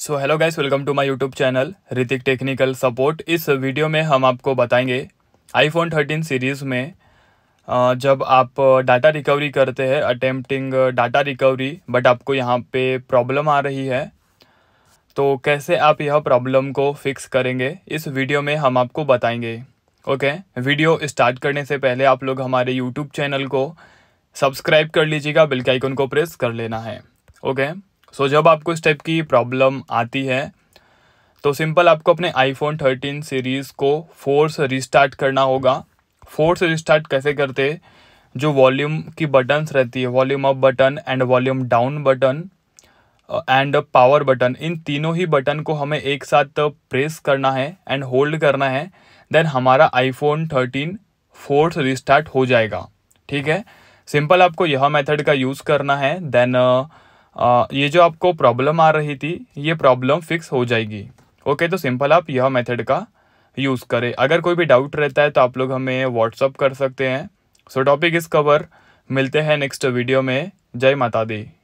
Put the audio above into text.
so hello guys welcome to my YouTube channel Hritik technical support इस video में हम आपको बताएंगे आईफोन 13 सीरीज़ में जब आप डाटा रिकवरी करते हैं अटेम्प्टिंग डाटा रिकवरी बट आपको यहाँ पे प्रॉब्लम आ रही है तो कैसे आप यह प्रॉब्लम को फिक्स करेंगे इस वीडियो में हम आपको बताएंगे ओके वीडियो स्टार्ट करने से पहले आप लोग हमारे यूट्यूब चैनल को सब्सक्राइब कर लीजिएगा बिल्कुल आइकन को प्रेस कर लेना है ओके सो so, जब आपको इस टाइप की प्रॉब्लम आती है तो सिंपल आपको अपने आईफोन थर्टीन सीरीज़ को फोर्स रिस्टार्ट करना होगा फोर्स रिस्टार्ट कैसे करते जो वॉल्यूम की बटन्स रहती है volume up button and volume down button and power button इन तीनों ही बटन को हमें एक साथ प्रेस करना है एंड होल्ड करना है देन हमारा आईफोन थर्टीन फोर्स रिस्टार्ट हो जाएगा ठीक है सिंपल आपको यह मेथड का यूज़ करना है देन uh, ये जो आपको प्रॉब्लम आ रही थी ये प्रॉब्लम फिक्स हो जाएगी ओके तो सिंपल आप यह मेथड का यूज़ करें अगर कोई भी डाउट रहता है तो आप लोग हमें व्हाट्सअप कर सकते हैं सो टॉपिक इस कवर मिलते हैं नेक्स्ट वीडियो में जय माता दी